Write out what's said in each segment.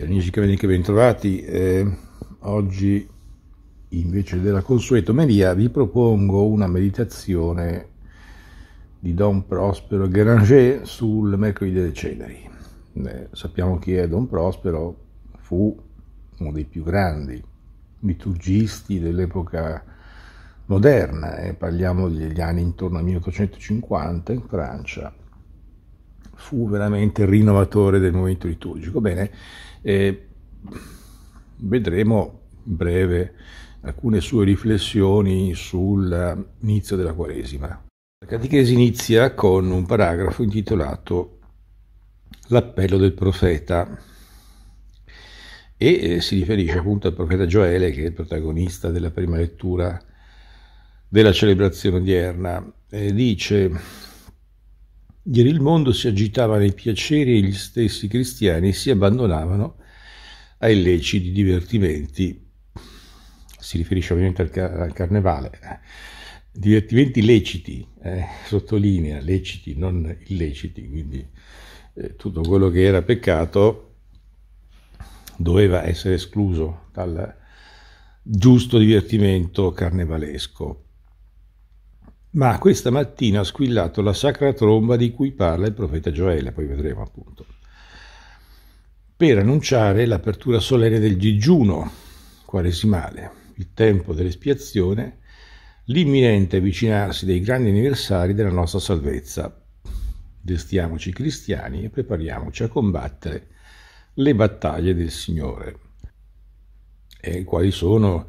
Cari amici che bentrovati, eh, oggi invece della consueta media vi propongo una meditazione di Don Prospero Granger sul mercoledì delle ceneri. Eh, sappiamo chi è Don Prospero, fu uno dei più grandi liturgisti dell'epoca moderna, eh, parliamo degli anni intorno al 1850 in Francia, fu veramente rinnovatore del movimento liturgico. Bene, e vedremo in breve alcune sue riflessioni sull'inizio della Quaresima. La catechesi inizia con un paragrafo intitolato L'appello del profeta e eh, si riferisce appunto al profeta Gioele che è il protagonista della prima lettura della celebrazione odierna. E eh, dice Ieri il mondo si agitava nei piaceri e gli stessi cristiani si abbandonavano a illeciti divertimenti. Si riferisce ovviamente al, car- al carnevale. Eh. Divertimenti leciti, eh, sottolinea, leciti, non illeciti, quindi eh, tutto quello che era peccato doveva essere escluso dal giusto divertimento carnevalesco. Ma questa mattina ha squillato la sacra tromba di cui parla il profeta Gioele, poi vedremo appunto, per annunciare l'apertura solenne del digiuno quaresimale, il tempo dell'espiazione, l'imminente avvicinarsi dei grandi anniversari della nostra salvezza. Destiamoci cristiani e prepariamoci a combattere le battaglie del Signore. E quali sono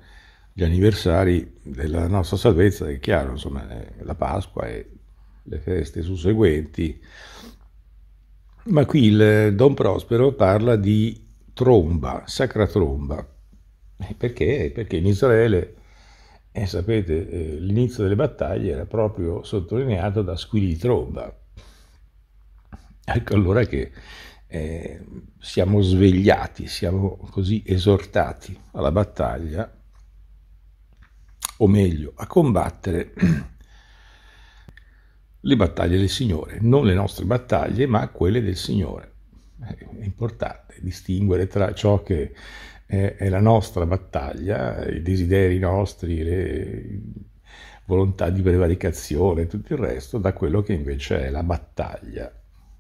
gli anniversari della nostra salvezza, è chiaro, insomma, eh, la Pasqua e le feste susseguenti. Ma qui il eh, Don Prospero parla di tromba, sacra tromba. Eh, perché? Perché in Israele, eh, sapete, eh, l'inizio delle battaglie era proprio sottolineato da squilli di tromba. Ecco allora che eh, siamo svegliati, siamo così esortati alla battaglia o meglio a combattere le battaglie del Signore, non le nostre battaglie, ma quelle del Signore. Eh, è importante distinguere tra ciò che è la nostra battaglia, i desideri nostri, le volontà di prevaricazione e tutto il resto, da quello che invece è la battaglia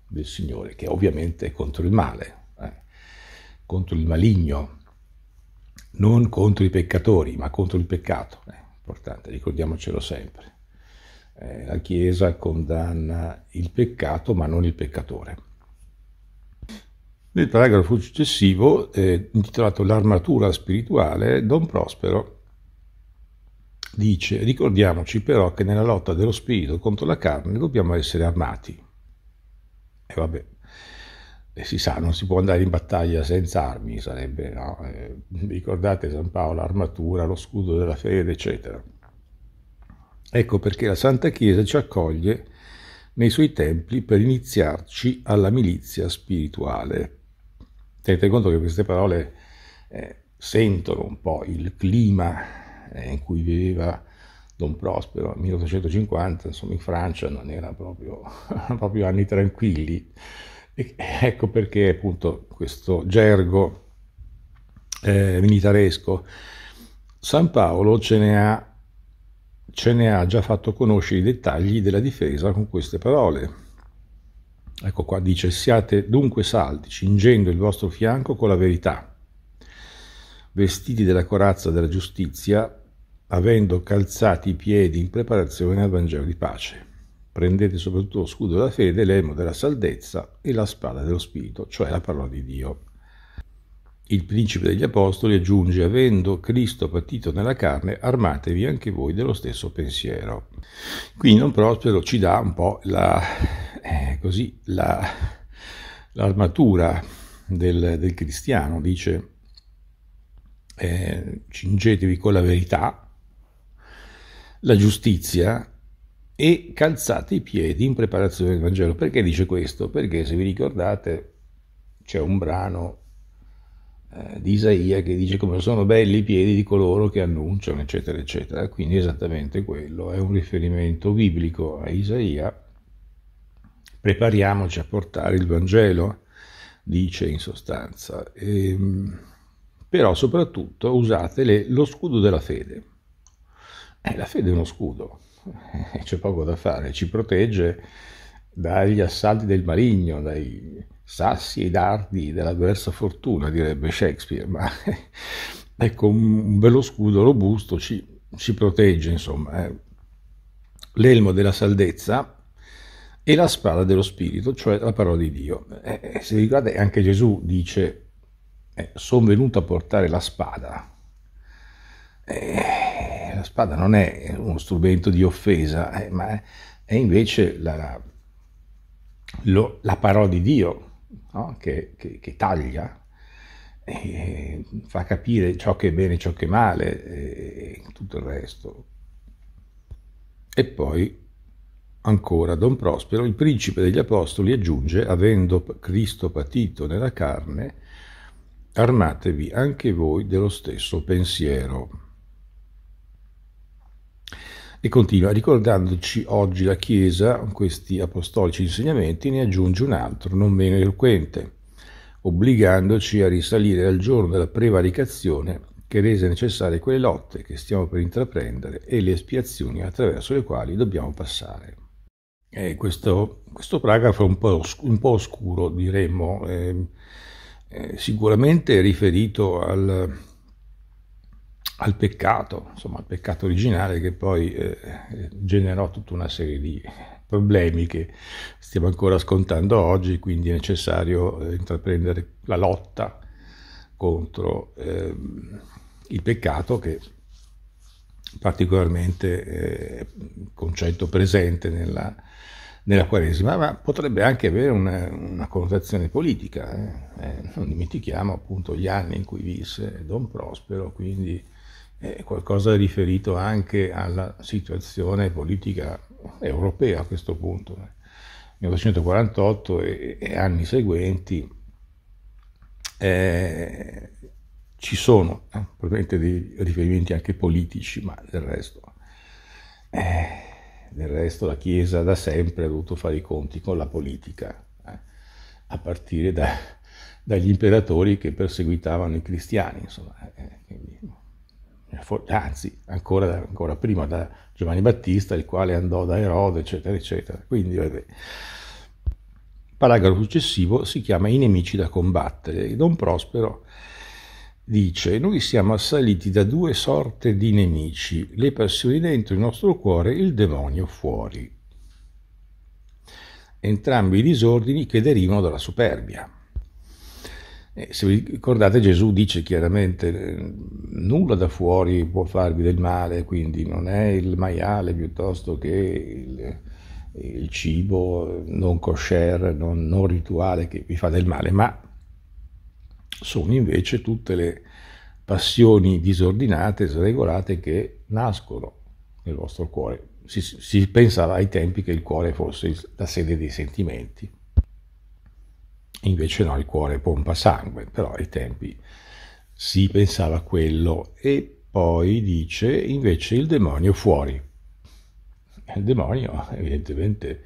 del Signore, che ovviamente è contro il male, eh? contro il maligno, non contro i peccatori, ma contro il peccato. Eh? importante, ricordiamocelo sempre. Eh, la Chiesa condanna il peccato ma non il peccatore. Nel paragrafo successivo, eh, intitolato L'armatura spirituale, Don Prospero dice ricordiamoci però che nella lotta dello spirito contro la carne dobbiamo essere armati. E eh, vabbè, si sa, non si può andare in battaglia senza armi, sarebbe, no? eh, ricordate San Paolo, l'armatura, lo scudo della fede, eccetera. Ecco perché la Santa Chiesa ci accoglie nei suoi templi per iniziarci alla milizia spirituale. Tenete conto che queste parole eh, sentono un po' il clima eh, in cui viveva Don Prospero, nel 1850, insomma in Francia non erano proprio, proprio anni tranquilli. E ecco perché appunto questo gergo eh, militaresco, San Paolo ce ne, ha, ce ne ha già fatto conoscere i dettagli della difesa con queste parole. Ecco qua dice, siate dunque saldi, cingendo il vostro fianco con la verità, vestiti della corazza della giustizia, avendo calzati i piedi in preparazione al Vangelo di pace. Prendete soprattutto lo scudo della fede, l'elmo della salvezza e la spada dello Spirito, cioè la parola di Dio. Il principe degli apostoli aggiunge, avendo Cristo partito nella carne, armatevi anche voi dello stesso pensiero. Qui non Prospero ci dà un po' la, eh, così, la, l'armatura del, del, cristiano, dice eh, cingetevi con la verità, la giustizia, e calzate i piedi in preparazione del Vangelo. Perché dice questo? Perché se vi ricordate c'è un brano eh, di Isaia che dice come sono belli i piedi di coloro che annunciano, eccetera, eccetera. Quindi esattamente quello è un riferimento biblico a Isaia. Prepariamoci a portare il Vangelo, dice in sostanza. E, ehm, però soprattutto usate le, lo scudo della fede. Eh, la fede è uno scudo, c'è poco da fare, ci protegge dagli assalti del maligno, dai sassi e dardi della diversa fortuna, direbbe Shakespeare, ma ecco un bello scudo robusto ci, ci protegge, insomma, eh. l'elmo della saldezza e la spada dello Spirito, cioè la parola di Dio. Eh, eh se vi ricordate, anche Gesù dice, eh, sono venuto a portare la spada. Eh, eh, la spada non è uno strumento di offesa, eh, ma è, è, invece la, lo, la, parola di Dio no? che, che, che, taglia, eh, fa capire ciò che è bene e ciò che è male eh, e tutto il resto. E poi Ancora Don Prospero, il principe degli apostoli, aggiunge, avendo Cristo patito nella carne, armatevi anche voi dello stesso pensiero. E continua, ricordandoci oggi la Chiesa, questi apostolici insegnamenti, ne aggiunge un altro, non meno eloquente, obbligandoci a risalire al giorno della prevaricazione che rese necessarie quelle lotte che stiamo per intraprendere e le espiazioni attraverso le quali dobbiamo passare. Eh, questo, questo, paragrafo è un po', oscuro, un po oscuro diremmo, eh, eh, sicuramente riferito al, al peccato, insomma al peccato originale che poi eh, generò tutta una serie di problemi che stiamo ancora scontando oggi, quindi è necessario eh, intraprendere la lotta contro eh, il peccato che particolarmente è eh, un concetto presente nella, nella Quaresima, ma potrebbe anche avere una, una connotazione politica. Eh? Eh, non dimentichiamo appunto gli anni in cui visse Don Prospero, quindi è qualcosa riferito anche alla situazione politica europea a questo punto. 1948 e, e anni seguenti eh, ci sono eh, probabilmente dei riferimenti anche politici, ma del resto, eh, del resto la Chiesa da sempre ha dovuto fare i conti con la politica, eh, a partire da, dagli imperatori che perseguitavano i cristiani. Insomma, eh, quindi, anzi ancora, ancora, prima da Giovanni Battista, il quale andò da Erode, eccetera, eccetera. Quindi, vedete, paragrafo successivo si chiama I nemici da combattere. Don Prospero dice, noi siamo assaliti da due sorte di nemici, le passioni dentro il nostro cuore, il demonio fuori. Entrambi i disordini che derivano dalla superbia. E se vi ricordate Gesù dice chiaramente nulla da fuori può farvi del male, quindi non è il maiale piuttosto che il, il cibo non kosher, non, non, rituale che vi fa del male, ma sono invece tutte le passioni disordinate, sregolate che nascono nel vostro cuore. Si, si pensava ai tempi che il cuore fosse la sede dei sentimenti, invece no, il cuore pompa sangue, però ai tempi si pensava quello e poi dice invece il demonio fuori. Il demonio evidentemente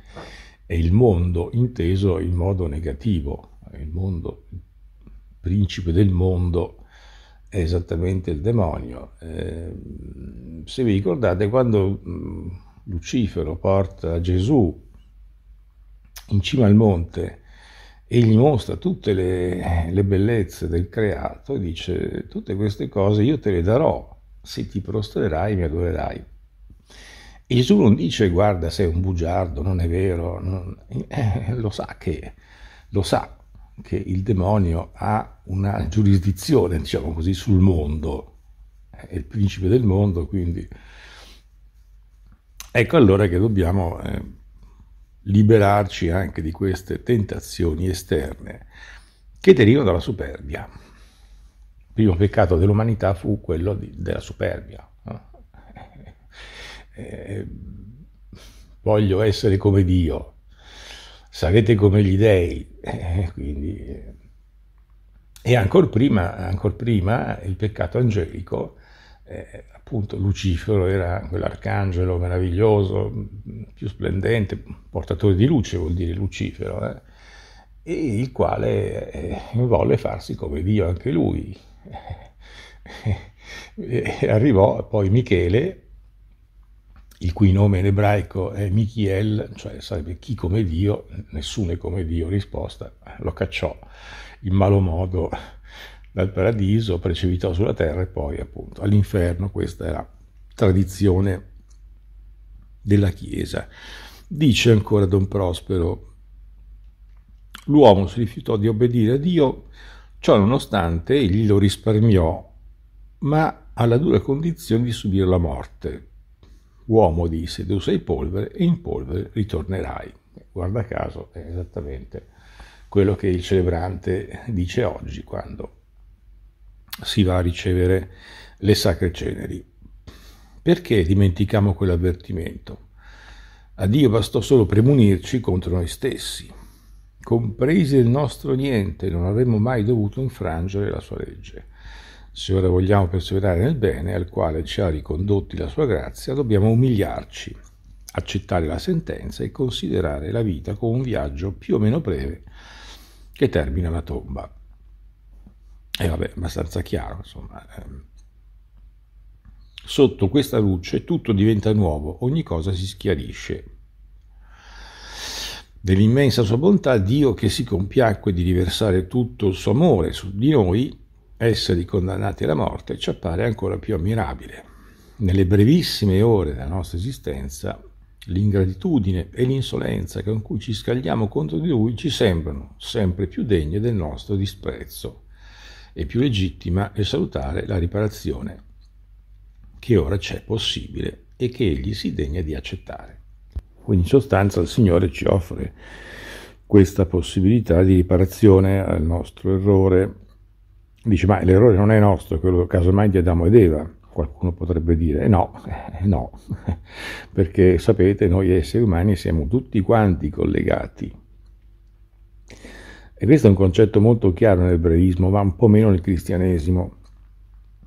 è il mondo inteso in modo negativo, il mondo, il principe del mondo è esattamente il demonio. Eh, se vi ricordate quando mm, Lucifero porta Gesù in cima al monte, e gli mostra tutte le, le bellezze del creato e dice tutte queste cose io te le darò se ti prostrerai mi adorerai. E Gesù non dice guarda sei un bugiardo, non è vero, non... Eh, lo sa che lo sa che il demonio ha una giurisdizione, diciamo così, sul mondo, è il principe del mondo, quindi ecco allora che dobbiamo eh, liberarci anche di queste tentazioni esterne che derivano dalla superbia. Il primo peccato dell'umanità fu quello di, della superbia. Eh, voglio essere come Dio, sarete come gli dèi, eh, quindi, eh. e ancora prima, ancora prima, il peccato angelico eh, appunto Lucifero era quell'arcangelo meraviglioso, più splendente, portatore di luce vuol dire Lucifero, eh? e il quale eh, volle farsi come Dio anche lui. e arrivò poi Michele, il cui nome in ebraico è Michiel, cioè sarebbe chi come Dio, nessuno è come Dio, risposta, lo cacciò in malo modo dal paradiso, precipitò sulla terra e poi appunto all'inferno. Questa è la tradizione della Chiesa. Dice ancora Don Prospero, l'uomo si rifiutò di obbedire a Dio, ciò nonostante egli lo risparmiò, ma alla dura condizione di subire la morte. Uomo disse, tu sei polvere e in polvere ritornerai. Guarda caso, è esattamente quello che il celebrante dice oggi quando si va a ricevere le sacre ceneri. Perché dimentichiamo quell'avvertimento? A Dio bastò solo premunirci contro noi stessi. Compresi il nostro niente, non avremmo mai dovuto infrangere la sua legge. Se ora vogliamo perseverare nel bene al quale ci ha ricondotti la sua grazia, dobbiamo umiliarci, accettare la sentenza e considerare la vita come un viaggio più o meno breve che termina la tomba. E vabbè, abbastanza chiaro, insomma. Ehm. Sotto questa luce tutto diventa nuovo, ogni cosa si schiarisce. Dell'immensa sua bontà, Dio che si compiacque di riversare tutto il suo amore su di noi, esseri condannati alla morte, ci appare ancora più ammirabile. Nelle brevissime ore della nostra esistenza, l'ingratitudine e l'insolenza con cui ci scagliamo contro di lui ci sembrano sempre più degne del nostro disprezzo e più legittima e salutare la riparazione che ora c'è possibile e che egli si degna di accettare. Quindi in sostanza il Signore ci offre questa possibilità di riparazione al nostro errore. Dice, ma l'errore non è nostro, è quello casomai di Adamo ed Eva, qualcuno potrebbe dire, eh no, eh, no, perché sapete, noi esseri umani siamo tutti quanti collegati e questo è un concetto molto chiaro nell'ebraismo, ma un po' meno nel cristianesimo.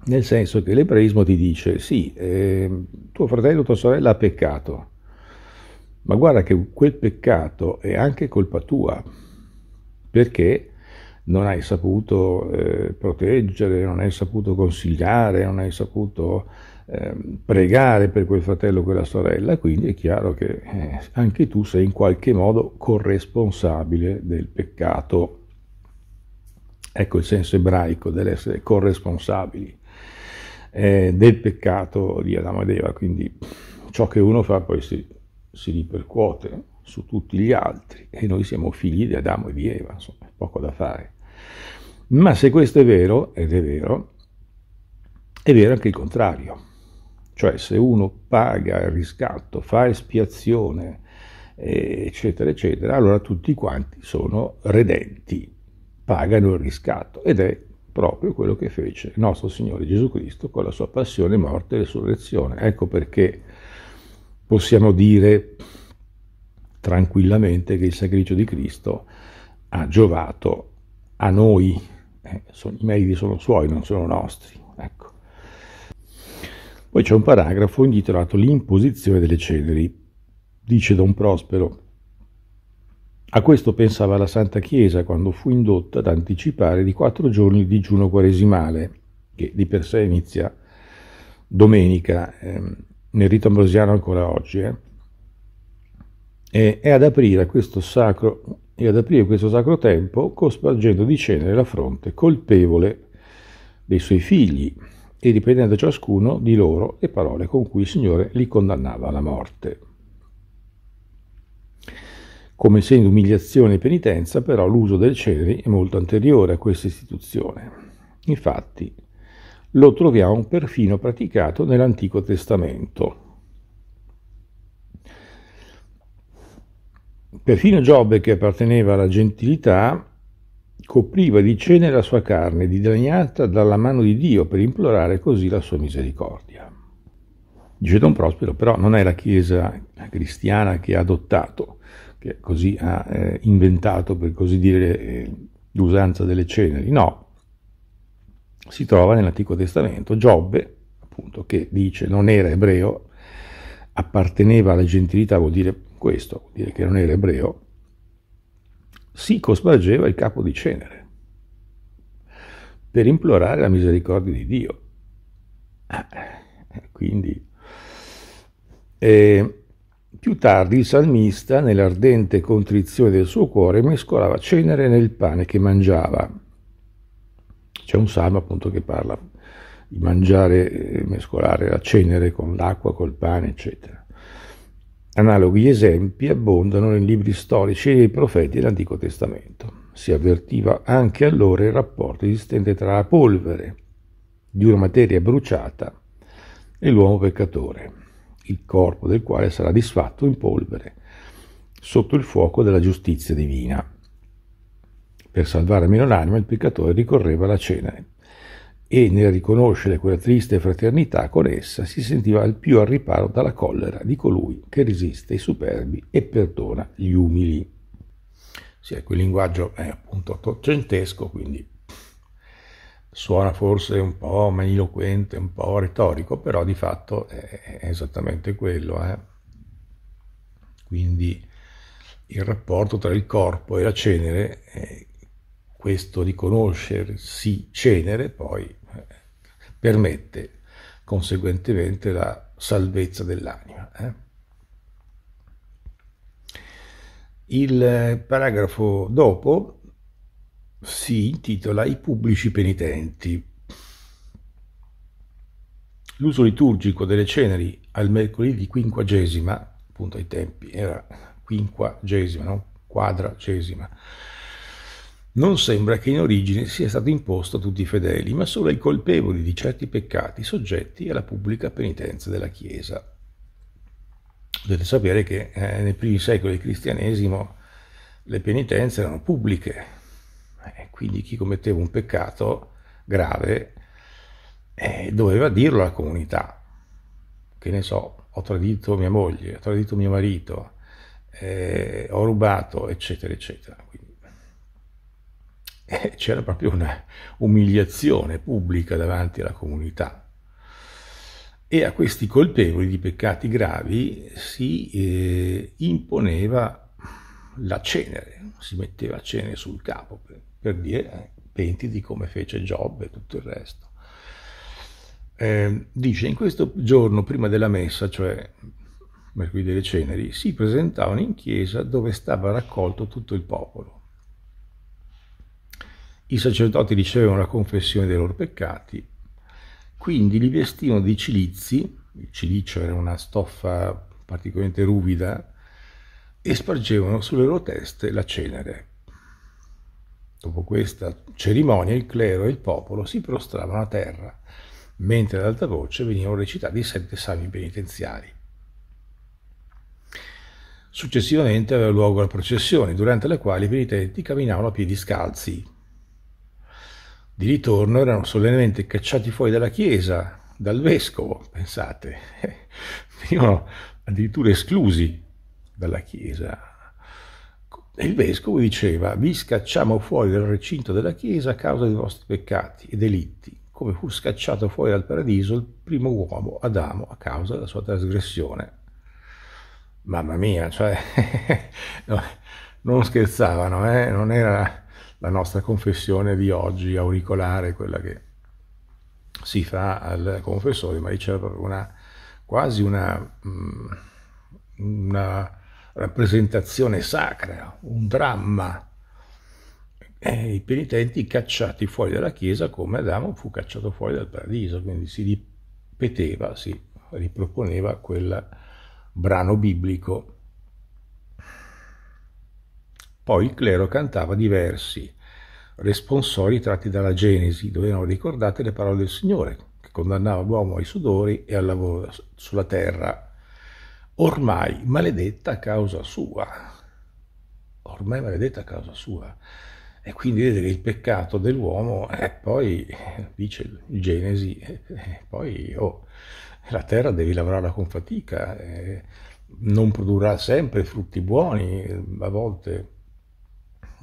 Nel senso che l'ebraismo ti dice, sì, eh, tuo fratello o tua sorella ha peccato, ma guarda che quel peccato è anche colpa tua, perché non hai saputo eh, proteggere, non hai saputo consigliare, non hai saputo Ehm, pregare per quel fratello o quella sorella, quindi è chiaro che eh, anche tu sei in qualche modo corresponsabile del peccato. Ecco il senso ebraico dell'essere corresponsabili eh, del peccato di Adamo ed Eva, quindi ciò che uno fa poi si, si ripercuote su tutti gli altri e noi siamo figli di Adamo e di Eva, insomma, è poco da fare. Ma se questo è vero, ed è vero, è vero anche il contrario cioè se uno paga il riscatto, fa espiazione, eccetera, eccetera, allora tutti quanti sono redenti, pagano il riscatto ed è proprio quello che fece il nostro Signore Gesù Cristo con la sua passione, morte e resurrezione. Ecco perché possiamo dire tranquillamente che il sacrificio di Cristo ha giovato a noi, eh, sono, i meriti sono suoi, non sono nostri. Ecco. Poi c'è un paragrafo intitolato L'imposizione delle ceneri. Dice Don Prospero, a questo pensava la Santa Chiesa quando fu indotta ad anticipare di quattro giorni il digiuno quaresimale, che di per sé inizia domenica, ehm, nel rito ambrosiano ancora oggi, eh, e, e, ad aprire questo sacro, e ad aprire questo sacro tempo cospargendo di cenere la fronte colpevole dei suoi figli, e riprendendo ciascuno di loro le parole con cui il Signore li condannava alla morte. Come essendo umiliazione e penitenza, però, l'uso del ceneri è molto anteriore a questa istituzione. Infatti, lo troviamo perfino praticato nell'Antico Testamento. Perfino Giobbe, che apparteneva alla gentilità, copriva di cene la sua carne dilaniata dalla mano di Dio per implorare così la sua misericordia. Dice Don Prospero, però non è la Chiesa cristiana che ha adottato, che così ha eh, inventato, per così dire, eh, l'usanza delle ceneri, no. Si trova nell'Antico Testamento Giobbe, appunto, che dice non era ebreo, apparteneva alla gentilità, vuol dire questo, vuol dire che non era ebreo, si cospargeva il capo di cenere per implorare la misericordia di Dio. Ah, quindi, eh, più tardi il salmista, nell'ardente contrizione del suo cuore, mescolava cenere nel pane che mangiava. C'è un salmo appunto che parla di mangiare, eh, mescolare la cenere con l'acqua, col pane, eccetera. Analoghi esempi abbondano nei libri storici e dei profeti dell'Antico Testamento. Si avvertiva anche allora il rapporto esistente tra la polvere di una materia bruciata e l'uomo peccatore, il corpo del quale sarà disfatto in polvere sotto il fuoco della giustizia divina. Per salvare almeno l'anima il peccatore ricorreva alla cenere, e nel riconoscere quella triste fraternità con essa si sentiva il più al riparo dalla collera di colui che resiste ai superbi e perdona gli umili. Sì, ecco, il linguaggio è appunto ottocentesco, quindi suona forse un po' magniloquente, un po' retorico, però di fatto è esattamente quello. Eh? Quindi il rapporto tra il corpo e la cenere, eh, questo riconoscersi cenere poi permette conseguentemente la salvezza dell'anima. Eh? Il paragrafo dopo si intitola I pubblici penitenti. L'uso liturgico delle ceneri al mercoledì di quinquagesima, appunto ai tempi era quinquagesima, no? quadragesima, non sembra che in origine sia stato imposto a tutti i fedeli, ma solo ai colpevoli di certi peccati soggetti alla pubblica penitenza della Chiesa. Dovete sapere che eh, nei primi secoli del cristianesimo le penitenze erano pubbliche, eh, quindi chi commetteva un peccato grave eh, doveva dirlo alla comunità. Che ne so, ho tradito mia moglie, ho tradito mio marito, eh, ho rubato, eccetera, eccetera. Quindi, eh, c'era proprio una umiliazione pubblica davanti alla comunità. E a questi colpevoli di peccati gravi si eh, imponeva la cenere, si metteva cenere sul capo per, per dire eh, penti di come fece Giobbe e tutto il resto. Eh, dice in questo giorno prima della messa, cioè mercoledì delle ceneri, si presentavano in chiesa dove stava raccolto tutto il popolo. I sacerdoti ricevevano la confessione dei loro peccati, quindi li vestivano di cilizi, il cilicio era una stoffa particolarmente ruvida, e spargevano sulle loro teste la cenere. Dopo questa cerimonia il clero e il popolo si prostravano a terra, mentre ad alta voce venivano recitati i sette salmi penitenziari. Successivamente aveva luogo la processione, durante la quale i penitenti camminavano a piedi scalzi, di ritorno erano solennemente cacciati fuori dalla chiesa, dal vescovo, pensate, venivano addirittura esclusi dalla chiesa. E il vescovo diceva, vi scacciamo fuori dal recinto della chiesa a causa dei vostri peccati e delitti, come fu scacciato fuori dal paradiso il primo uomo, Adamo, a causa della sua trasgressione. Mamma mia, cioè, no, non scherzavano, eh? non era la nostra confessione di oggi auricolare, quella che si fa al confessore, ma riceve una, quasi una, mm, una rappresentazione sacra, un dramma. E I penitenti cacciati fuori dalla Chiesa come Adamo fu cacciato fuori dal paradiso, quindi si ripeteva, si riproponeva quel brano biblico poi il clero cantava diversi responsori tratti dalla Genesi, dove erano ricordate le parole del Signore, che condannava l'uomo ai sudori e al lavoro sulla terra, ormai maledetta a causa sua. Ormai maledetta a causa sua. E quindi vedere il peccato dell'uomo, è eh, poi, dice il Genesi, eh, eh, poi oh, la terra devi lavorarla con fatica, eh, non produrrà sempre frutti buoni, eh, a volte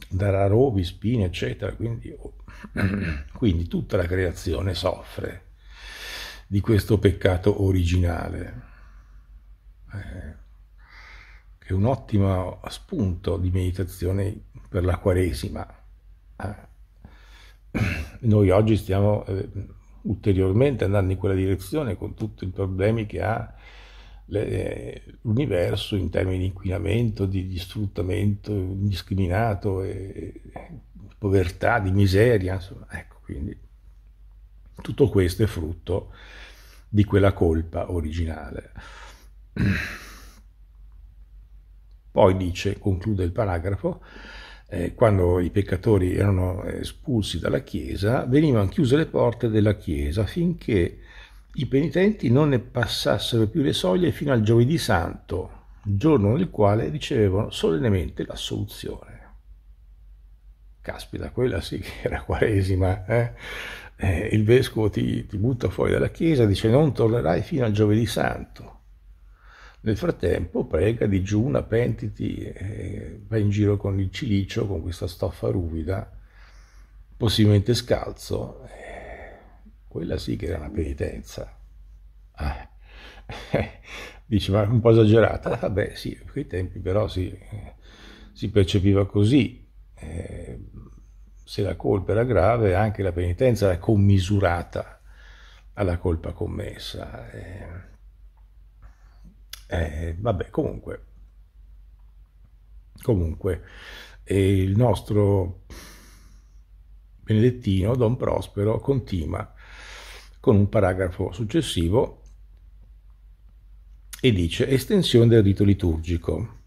darà rovi, spine, eccetera. Quindi, oh, quindi tutta la creazione soffre di questo peccato originale, eh, che è un ottimo spunto di meditazione per la Quaresima. Eh. Noi oggi stiamo eh, ulteriormente andando in quella direzione con tutti i problemi che ha l'universo in termini di inquinamento, di, di sfruttamento indiscriminato, e, di povertà, di miseria, insomma, ecco, quindi tutto questo è frutto di quella colpa originale. Poi dice, conclude il paragrafo, eh, quando i peccatori erano espulsi dalla Chiesa, venivano chiuse le porte della Chiesa finché i penitenti non ne passassero più le soglie fino al giovedì santo, giorno nel quale ricevevano solennemente l'assoluzione. Caspita, quella sì che era quaresima, eh? Eh, il vescovo ti, ti butta fuori dalla chiesa, dice non tornerai fino al giovedì santo. Nel frattempo prega, digiuna, pentiti, eh, va in giro con il cilicio, con questa stoffa ruvida, possibilmente scalzo, quella sì che era una penitenza. Ah. Dice, ma un po' esagerata. Ah, sì, in quei tempi però si, si percepiva così. Eh, se la colpa era grave, anche la penitenza era commisurata alla colpa commessa. Eh, eh, vabbè, comunque, comunque e il nostro benedettino Don Prospero continua con un paragrafo successivo e dice estensione del rito liturgico.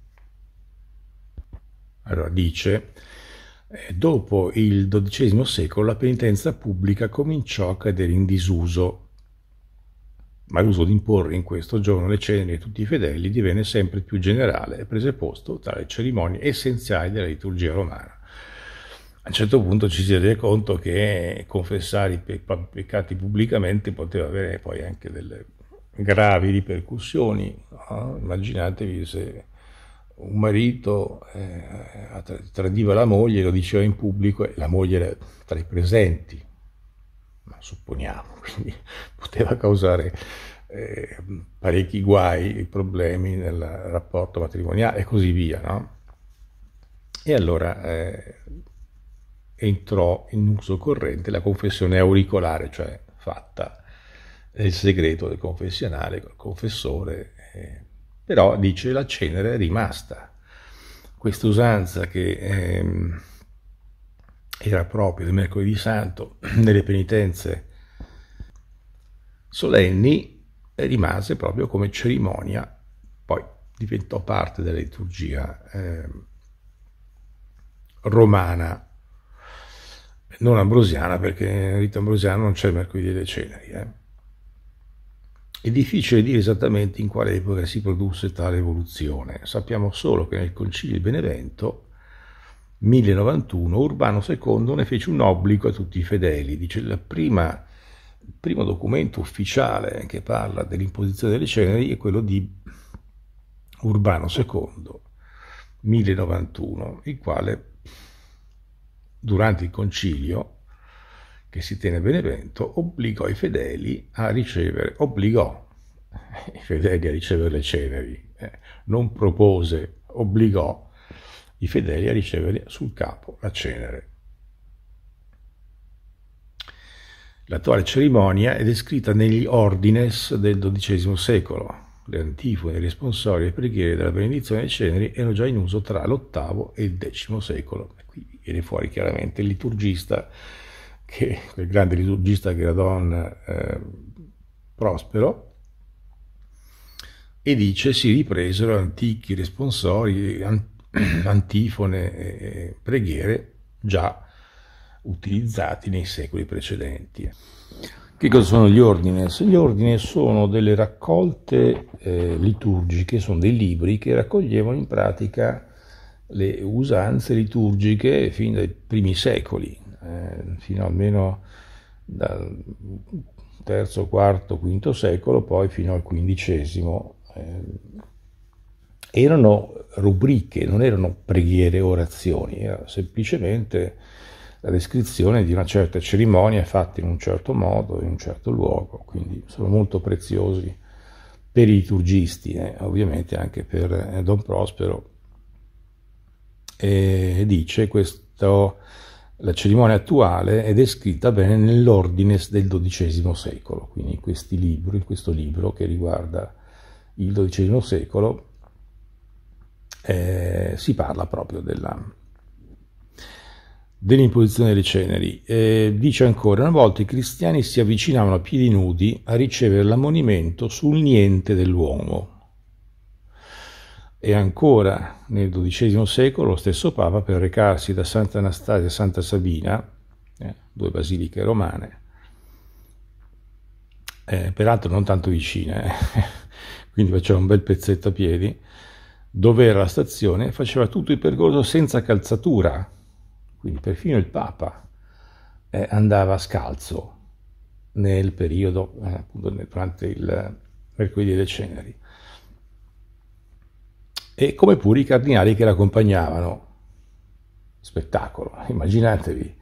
Allora dice, eh, dopo il XII secolo la penitenza pubblica cominciò a cadere in disuso, ma l'uso di imporre in questo giorno le ceneri a tutti i fedeli divenne sempre più generale e prese posto tra le cerimonie essenziali della liturgia romana a un certo punto ci si rende conto che confessare i peccati pubblicamente poteva avere poi anche delle gravi ripercussioni. No? Immaginatevi se un marito eh, tradiva la moglie, lo diceva in pubblico e la moglie era tra i presenti, ma supponiamo, quindi poteva causare eh, parecchi guai, problemi nel rapporto matrimoniale e così via. No? E allora eh, entrò in uso corrente la confessione auricolare, cioè fatta nel segreto del confessionale, col confessore, eh, però dice la cenere è rimasta. Questa usanza che eh, era proprio del mercoledì santo nelle penitenze solenni eh, rimase proprio come cerimonia, poi diventò parte della liturgia eh, romana non ambrosiana perché nel rito ambrosiano non c'è mercoledì delle ceneri. Eh. È difficile dire esattamente in quale epoca si produsse tale evoluzione, sappiamo solo che nel concilio di Benevento 1091 Urbano II ne fece un obbligo a tutti i fedeli, dice la prima il primo documento ufficiale che parla dell'imposizione delle ceneri è quello di Urbano II, 1091, il quale durante il concilio che si tiene a Benevento, obbligò i fedeli a ricevere, obbligò i fedeli a ricevere le ceneri, eh, non propose, obbligò i fedeli a ricevere sul capo la cenere. L'attuale cerimonia è descritta negli ordines del XII secolo. Le antifone, i responsori e le preghiere della benedizione dei ceneri erano già in uso tra l'VIII e il X secolo viene fuori chiaramente il liturgista, che, quel grande liturgista che era Don eh, Prospero, e dice si ripresero antichi responsori, antifone e preghiere già utilizzati nei secoli precedenti. Che cosa sono gli ordines? Gli ordini sono delle raccolte eh, liturgiche, sono dei libri che raccoglievano in pratica le usanze liturgiche fin dai primi secoli, eh, fino almeno dal terzo, quarto, quinto secolo, poi fino al quindicesimo. Eh, erano rubriche, non erano preghiere orazioni, era semplicemente la descrizione di una certa cerimonia fatta in un certo modo, in un certo luogo, quindi sono molto preziosi per i liturgisti, eh, ovviamente anche per eh, Don Prospero e dice questo, la cerimonia attuale è descritta bene nell'ordine del XII secolo, quindi in, questi libri, in questo libro che riguarda il XII secolo eh, si parla proprio della dell'imposizione delle ceneri. Eh, dice ancora, una volta i cristiani si avvicinavano a piedi nudi a ricevere l'ammonimento sul niente dell'uomo, e ancora nel XII secolo lo stesso Papa per recarsi da Santa Anastasia a Santa Sabina, eh, due basiliche romane, eh, peraltro non tanto vicine, eh. quindi faceva un bel pezzetto a piedi, dove era la stazione, faceva tutto il percorso senza calzatura, quindi perfino il Papa eh, andava scalzo nel periodo, eh, appunto durante il eh, mercoledì delle ceneri e come pure i cardinali che l'accompagnavano. Spettacolo, immaginatevi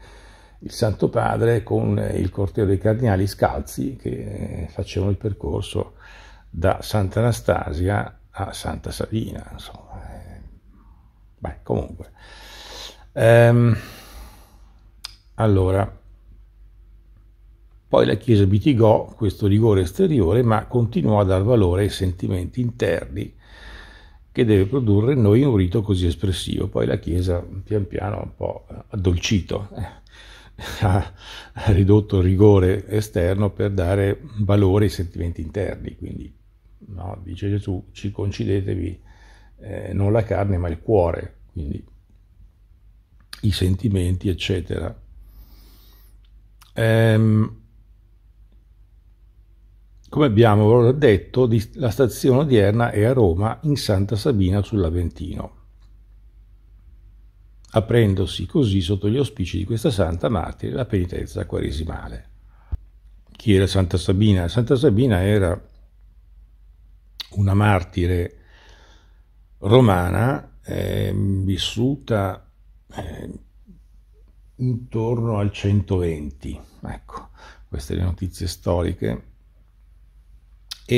il Santo Padre con il corteo dei cardinali scalzi che eh, facevano il percorso da Santa Anastasia a Santa Sabina, insomma. Eh. Beh, comunque. Ehm, allora, poi la Chiesa mitigò questo rigore esteriore, ma continuò a dar valore ai sentimenti interni che deve produrre in noi un rito così espressivo. Poi la Chiesa, pian piano, un po' addolcito, eh, ha ridotto il rigore esterno per dare valore ai sentimenti interni. Quindi, no, dice Gesù, ci concidetevi eh, non la carne ma il cuore, quindi i sentimenti, eccetera. Ehm, come abbiamo detto, la stazione odierna è a Roma, in Santa Sabina sull'Aventino, aprendosi così sotto gli auspici di questa santa martire la penitenza quaresimale. Chi era Santa Sabina? Santa Sabina era una martire romana eh, vissuta eh, intorno al 120. Ecco, queste le notizie storiche e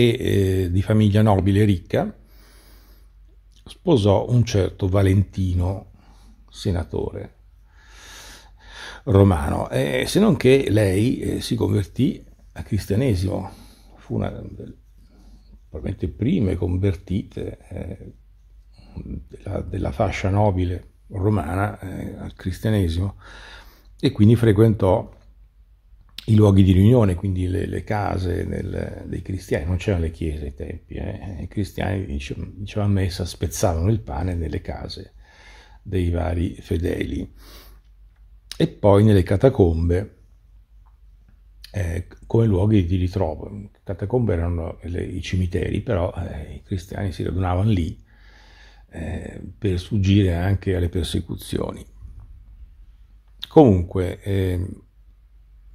eh, di famiglia nobile e ricca, sposò un certo Valentino, senatore romano, eh, se non che lei eh, si convertì al cristianesimo, fu una probabilmente prime convertite eh, della, della, fascia nobile romana eh, al cristianesimo e quindi frequentò i luoghi di riunione, quindi le, le case del, dei cristiani, non c'erano le chiese ai tempi, eh? i cristiani dicevano diceva messa, spezzavano il pane nelle case dei vari fedeli. E poi nelle catacombe eh, come luoghi di ritrovo. Le catacombe erano le, i cimiteri, però eh, i cristiani si radunavano lì eh, per sfuggire anche alle persecuzioni. Comunque, ehm,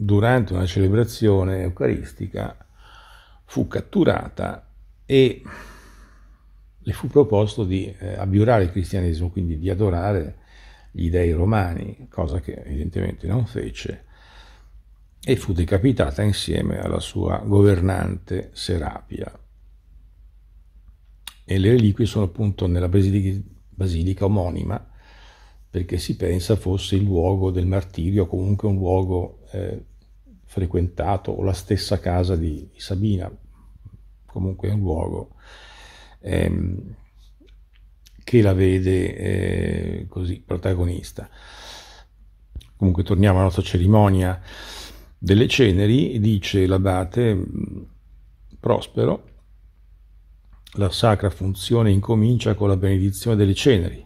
durante una celebrazione eucaristica, fu catturata e le fu proposto di eh, abiurare il cristianesimo, quindi di adorare gli dei romani, cosa che evidentemente non fece, e fu decapitata insieme alla sua governante Serapia. E le reliquie sono appunto nella basilica, basilica omonima, perché si pensa fosse il luogo del martirio, comunque un luogo eh, frequentato o la stessa casa di Sabina, comunque è un luogo ehm, che la vede eh, così protagonista. Comunque torniamo alla nostra cerimonia delle ceneri, dice l'abate mm, Prospero, la sacra funzione incomincia con la benedizione delle ceneri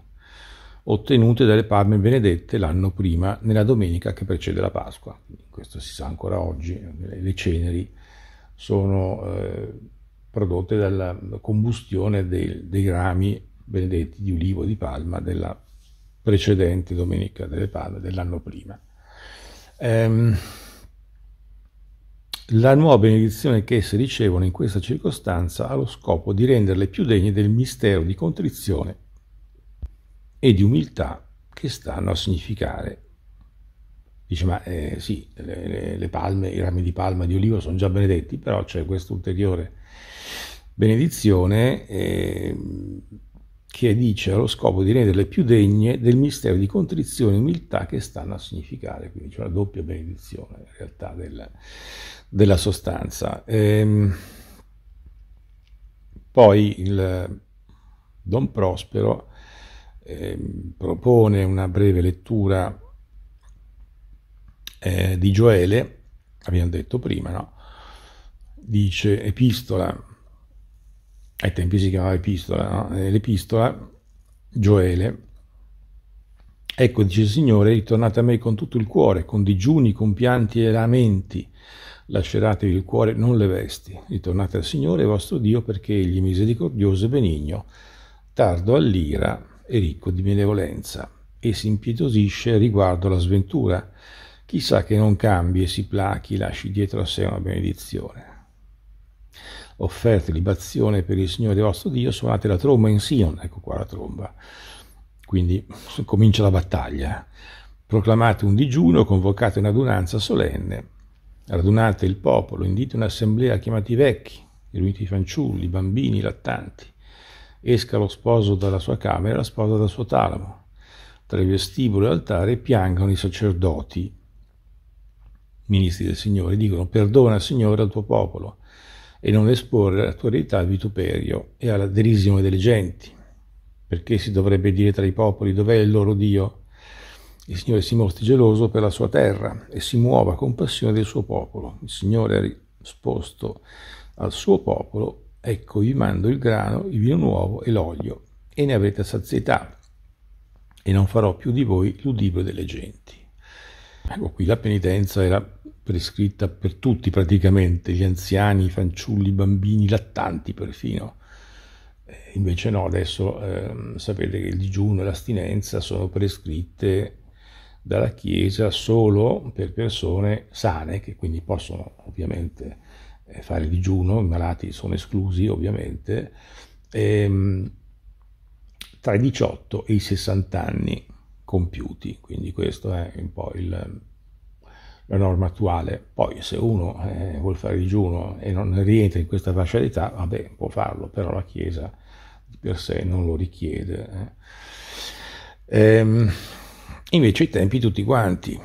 ottenute dalle palme benedette l'anno prima, nella domenica che precede la Pasqua. Questo si sa ancora oggi, le ceneri sono eh, prodotte dalla combustione dei, dei, rami benedetti di ulivo di palma della precedente domenica delle palme dell'anno prima. Ehm, la nuova benedizione che esse ricevono in questa circostanza ha lo scopo di renderle più degne del mistero di contrizione e di umiltà che stanno a significare. Dice, ma eh, sì, le, le, le palme, i rami di palma di olivo sono già benedetti, però c'è questa ulteriore benedizione eh, che dice allo scopo di renderle più degne del mistero di contrizione e umiltà che stanno a significare, quindi c'è una doppia benedizione in realtà della, della sostanza. Ehm, poi il Don Prospero eh, propone una breve lettura eh, di Gioele, abbiamo detto prima, no? dice epistola, ai tempi si chiamava epistola, no? Eh, l'epistola Gioele, Ecco, dice il Signore, ritornate a me con tutto il cuore, con digiuni, con pianti e lamenti. Lasceratevi il cuore, non le vesti. Ritornate al Signore vostro Dio perché egli è misericordioso e benigno, tardo all'ira e ricco di benevolenza e si impietosisce riguardo alla sventura. Chissà che non cambi e si plachi, lasci dietro a sé una benedizione. Offerte libazione per il Signore vostro Dio, suonate la tromba in Sion. Ecco qua la tromba. Quindi comincia la battaglia. Proclamate un digiuno, convocate un'adunanza solenne, radunate il popolo, indite un'assemblea, chiamati i vecchi, riuniti i fanciulli, i bambini, i lattanti Esca lo sposo dalla sua camera e la sposa dal suo talamo. Tra il vestibolo e l'altare piangono i sacerdoti, ministri del Signore, dicono perdona Signore al tuo popolo e non esporre la tua realtà al vituperio e alla derisione delle genti. Perché si dovrebbe dire tra i popoli dov'è il loro Dio? Il Signore si mostri geloso per la sua terra e si muova con passione del suo popolo. Il Signore ha risposto al suo popolo ecco vi mando il grano, il vino nuovo e l'olio, e ne avrete sazietà, e non farò più di voi ludibrio delle genti. Ecco qui la penitenza era prescritta per tutti praticamente, gli anziani, i fanciulli, i bambini, i lattanti perfino. Eh, invece no, adesso eh, sapete che il digiuno e l'astinenza sono prescritte dalla Chiesa solo per persone sane, che quindi possono ovviamente fare il digiuno, i malati sono esclusi ovviamente, ehm, tra i 18 e i 60 anni compiuti, quindi questa è un po' il, la norma attuale. Poi se uno eh, vuole fare digiuno e non rientra in questa fascia d'età, vabbè, può farlo, però la Chiesa di per sé non lo richiede. Eh. Ehm, invece i tempi tutti quanti,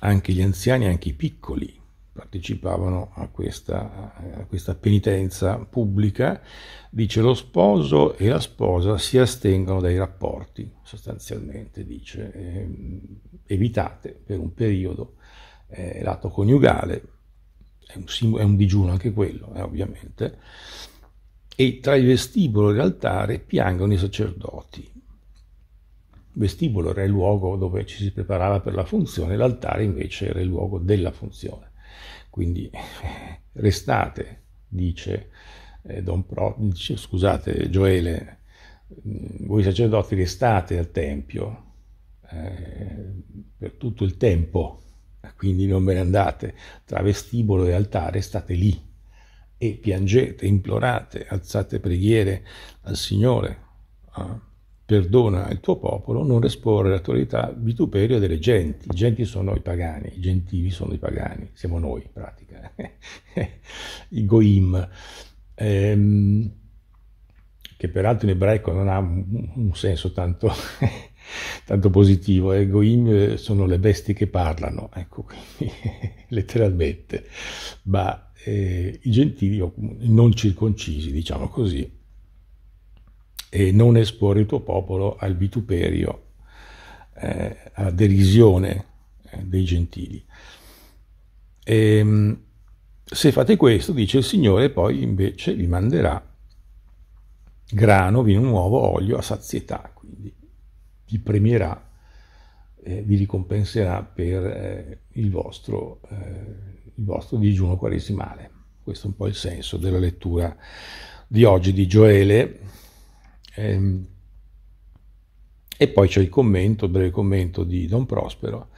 anche gli anziani, anche i piccoli, partecipavano a questa, a questa, penitenza pubblica, dice lo sposo e la sposa si astengono dai rapporti, sostanzialmente dice, eh, evitate per un periodo eh, l'atto coniugale, è un, è un, digiuno anche quello, eh, ovviamente, e tra il vestibolo e l'altare piangono i sacerdoti. Il vestibolo era il luogo dove ci si preparava per la funzione, l'altare invece era il luogo della funzione. Quindi restate, dice, eh, Pro, dice scusate, Gioele, mm, voi sacerdoti restate al Tempio eh, per tutto il tempo, quindi non ve ne andate, tra vestibolo e altare state lì e piangete, implorate, alzate preghiere al Signore. Ah perdona il tuo popolo, non esporre l'attualità tua vituperio delle genti. I genti sono i pagani, i gentili sono i pagani, siamo noi in pratica, i goim, ehm, che peraltro in ebraico non ha un, senso tanto, tanto positivo, eh. goim eh, sono le bestie che parlano, ecco, letteralmente, ma eh, i gentili, non circoncisi, diciamo così, e non esporre il tuo popolo al vituperio, eh, alla derisione eh, dei gentili. E, ehm, se fate questo, dice il Signore, poi invece vi manderà grano, vino nuovo, olio a sazietà, quindi vi premierà, eh, vi ricompenserà per eh, il vostro, eh, il vostro digiuno quaresimale. Questo è un po' il senso della lettura di oggi di Gioele, Ehm, e poi c'è il commento, il breve commento di Don Prospero.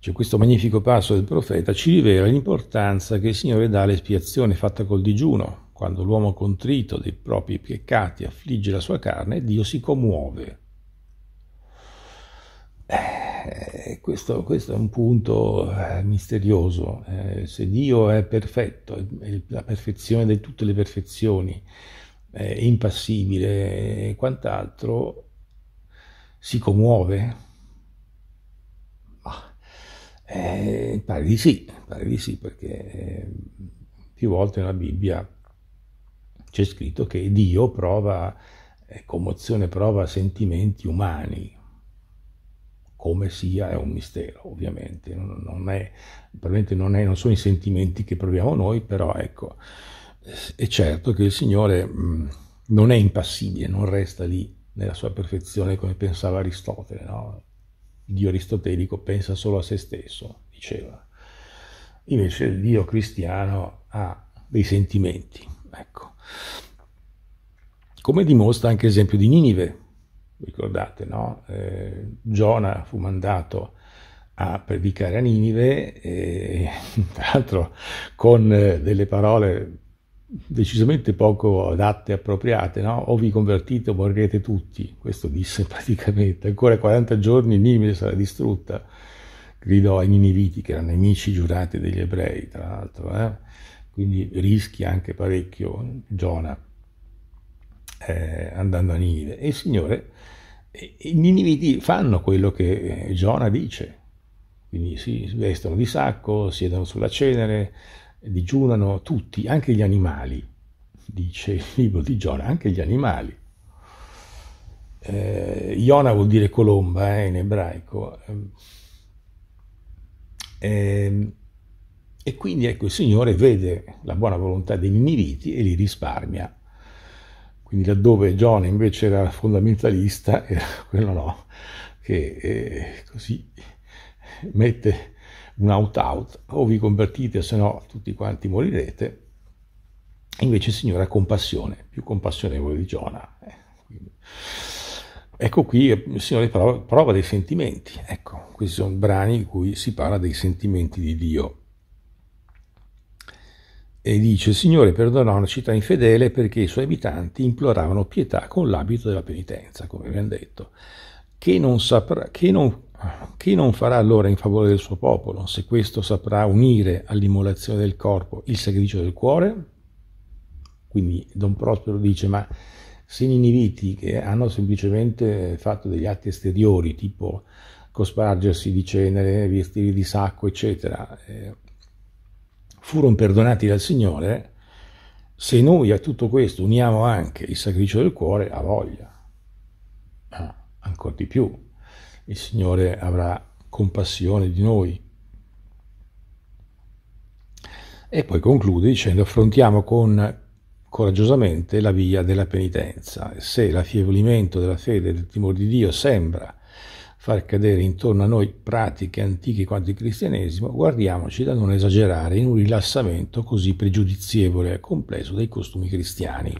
C'è questo magnifico passo del profeta, ci rivela l'importanza che il Signore dà all'espiazione fatta col digiuno. Quando l'uomo contrito dei propri peccati affligge la sua carne, Dio si commuove. Eh, questo, questo, è un punto eh, misterioso. Eh, se Dio è perfetto, è la perfezione di tutte le perfezioni, eh, impassibile e quant'altro, si commuove? Ah, eh, pare di sì, pare di sì, perché eh, più volte nella Bibbia c'è scritto che Dio prova eh, commozione, prova sentimenti umani, come sia è un mistero, ovviamente, non, non, è, non, sono i sentimenti che proviamo noi, però ecco, è certo che il Signore mm, non è impassibile, non resta lì nella sua perfezione come pensava Aristotele. No? Dio aristotelico pensa solo a se stesso, diceva. Invece il Dio cristiano ha dei sentimenti, ecco. Come dimostra anche l'esempio di Ninive, ricordate, no? Eh, Giona fu mandato a predicare a Ninive, e, tra l'altro con eh, delle parole decisamente poco adatte e appropriate, no? o vi convertite o morirete tutti, questo disse praticamente, ancora 40 giorni Ninive sarà distrutta, gridò ai Niniviti che erano nemici giurati degli ebrei, tra l'altro, eh? quindi rischi anche parecchio Giona eh, andando a Ninive. E il Signore, i Niniviti fanno quello che eh, Giona dice, quindi si vestono di sacco, siedono sulla cenere, digiunano tutti, anche gli animali, dice il libro di Giona, anche gli animali. Eh, Iona vuol dire colomba eh, in ebraico. Eh, ehm, e quindi ecco, il Signore vede la buona volontà dei niniviti e li risparmia. Quindi laddove Giona invece era fondamentalista, era quello no, che eh, così mette un out-out, o vi convertite, se no tutti quanti morirete. Invece il Signore ha compassione, più compassionevole di Giona. Eh, ecco qui il Signore prova, prova dei sentimenti, ecco, questi sono brani in cui si parla dei sentimenti di Dio e dice il Signore perdonò una città infedele perché i suoi abitanti imploravano pietà con l'abito della penitenza, come abbiamo detto, che non, saprà, che non chi non farà allora in favore del suo popolo, se questo saprà unire all'immolazione del corpo il sacrificio del cuore? Quindi Don Prospero dice, ma se i niniviti che hanno semplicemente fatto degli atti esteriori, tipo cospargersi di cenere, vestire di sacco, eccetera, eh, furono perdonati dal Signore, se noi a tutto questo uniamo anche il sacrificio del cuore, ha voglia, ah, ancora di più il Signore avrà compassione di noi. E poi conclude dicendo affrontiamo con coraggiosamente la via della penitenza. se l'affievolimento della fede e del timore di Dio sembra far cadere intorno a noi pratiche antiche quanto il cristianesimo, guardiamoci da non esagerare in un rilassamento così pregiudizievole e complesso dei costumi cristiani.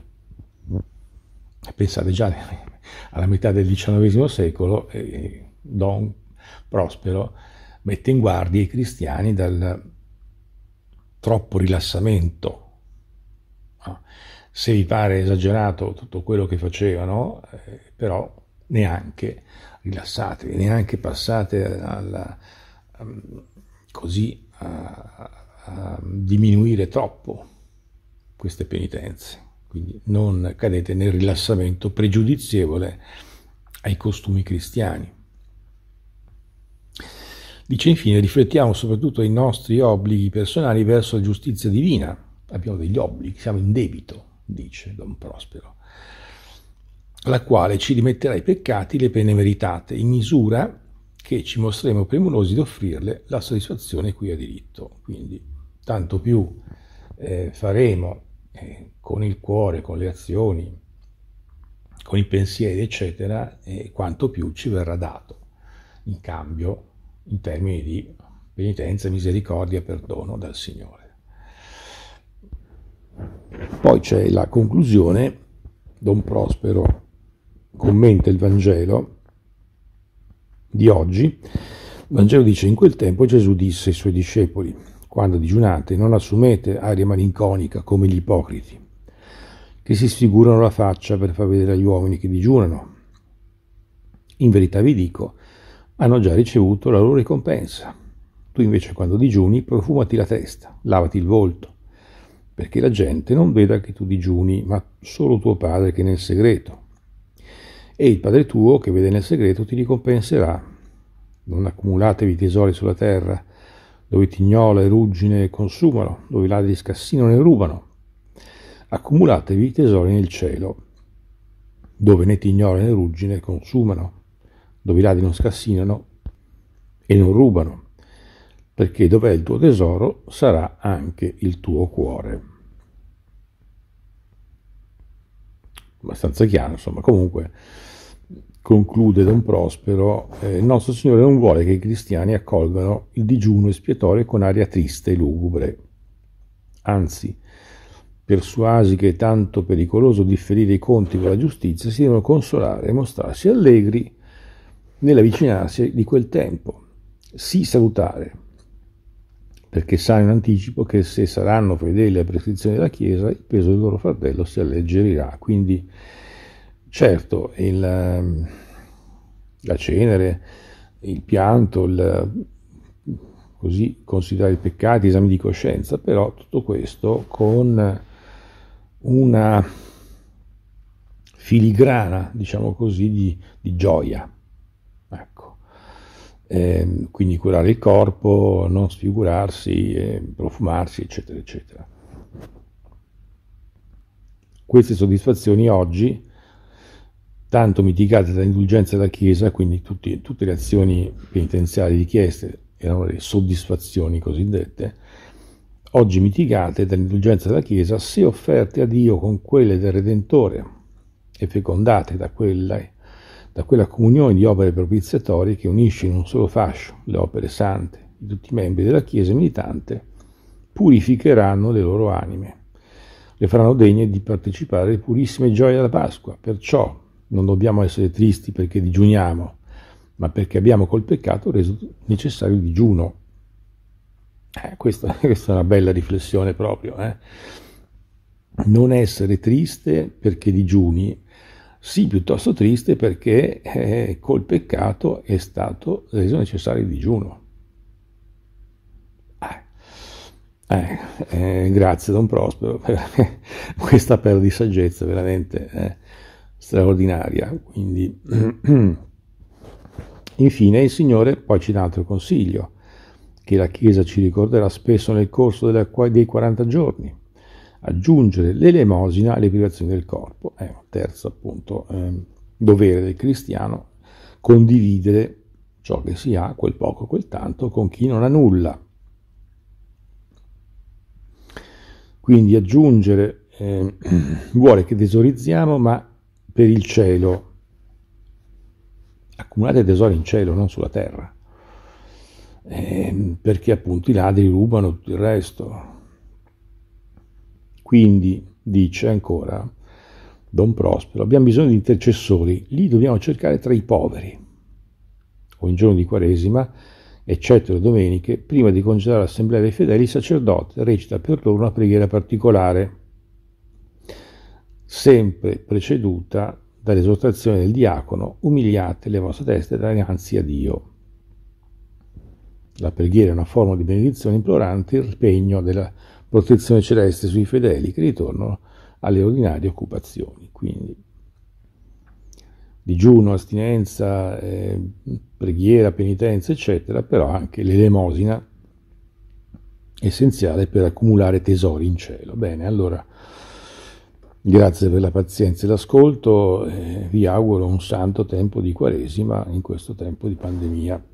Pensate già alla metà del XIX secolo, eh, Don Prospero mette in guardia i cristiani dal troppo rilassamento. Se vi pare esagerato tutto quello che facevano, eh, però neanche rilassatevi, neanche passate alla, ehm, così a, a diminuire troppo queste penitenze. Quindi non cadete nel rilassamento pregiudizievole ai costumi cristiani. Dice infine, riflettiamo soprattutto ai nostri obblighi personali verso la giustizia divina. Abbiamo degli obblighi, siamo in debito, dice Don Prospero, la quale ci rimetterà i peccati le pene meritate, in misura che ci mostreremo premurosi di offrirle la soddisfazione cui ha diritto. Quindi, tanto più eh, faremo eh, con il cuore, con le azioni, con i pensieri, eccetera, eh, quanto più ci verrà dato in cambio in termini di penitenza, misericordia, perdono dal Signore. Poi c'è la conclusione, Don Prospero commenta il Vangelo di oggi. Il Vangelo dice, in quel tempo Gesù disse ai suoi discepoli, quando digiunate non assumete aria malinconica come gli ipocriti, che si sfigurano la faccia per far vedere agli uomini che digiunano. In verità vi dico, hanno già ricevuto la loro ricompensa. Tu invece quando digiuni profumati la testa, lavati il volto, perché la gente non veda che tu digiuni, ma solo tuo padre che è nel segreto. E il padre tuo che vede nel segreto ti ricompenserà. Non accumulatevi tesori sulla terra, dove tignola e ruggine consumano, dove i ladri scassino e rubano. Accumulatevi tesori nel cielo, dove né tignola né ruggine consumano dove i ladri non scassinano e non rubano, perché dov'è il tuo tesoro sarà anche il tuo cuore. Abbastanza chiaro, insomma, comunque conclude Don Prospero, eh, il nostro Signore non vuole che i cristiani accolgano il digiuno espiatorio con aria triste e lugubre, anzi, persuasi che è tanto pericoloso differire i conti con la giustizia, si devono consolare e mostrarsi allegri nell'avvicinarsi di quel tempo. Si salutare, perché sa in anticipo che se saranno fedeli alle prescrizioni della Chiesa, il peso del loro fratello si alleggerirà. Quindi, certo, il, ehm, la cenere, il pianto, il, così considerare i peccati, esami di coscienza, però tutto questo con una filigrana, diciamo così, di, di gioia eh, quindi curare il corpo, non sfigurarsi, eh, profumarsi, eccetera, eccetera. Queste soddisfazioni oggi, tanto mitigate dall'indulgenza della Chiesa, quindi tutti, tutte le azioni penitenziali richieste erano le soddisfazioni cosiddette, oggi mitigate dall'indulgenza della Chiesa, se offerte a Dio con quelle del Redentore e fecondate da quelle da quella comunione di opere propiziatorie che unisce in un solo fascio le opere sante di tutti i membri della Chiesa militante, purificheranno le loro anime, le faranno degne di partecipare alle purissime gioie della Pasqua. Perciò non dobbiamo essere tristi perché digiuniamo, ma perché abbiamo col peccato reso necessario il digiuno. Eh, questa, questa, è una bella riflessione proprio. Eh? Non essere triste perché digiuni sì, piuttosto triste perché eh, col peccato è stato reso necessario il digiuno. Eh, eh, eh grazie Don Prospero per questa perla di saggezza veramente eh, straordinaria. Quindi, infine, il Signore poi ci dà un altro consiglio che la Chiesa ci ricorderà spesso nel corso dei 40 giorni aggiungere l'elemosina alle privazioni del corpo. È un terzo appunto eh, dovere del cristiano condividere ciò che si ha, quel poco, quel tanto, con chi non ha nulla. Quindi aggiungere eh, vuole che tesorizziamo, ma per il cielo. Accumulate tesori in cielo, non sulla terra. Eh, perché appunto i ladri rubano tutto il resto, quindi dice ancora Don Prospero, abbiamo bisogno di intercessori, li dobbiamo cercare tra i poveri. Ogni giorno di Quaresima, eccetto le domeniche, prima di congedare l'assemblea dei fedeli, il sacerdote recita per loro una preghiera particolare, sempre preceduta dall'esortazione del diacono, umiliate le vostre teste davanti a Dio. La preghiera è una forma di benedizione implorante il regno della protezione celeste sui fedeli che ritornano alle ordinarie occupazioni. Quindi digiuno, astinenza, eh, preghiera, penitenza, eccetera, però anche l'elemosina essenziale per accumulare tesori in cielo. Bene, allora grazie per la pazienza e l'ascolto, eh, vi auguro un santo tempo di Quaresima in questo tempo di pandemia.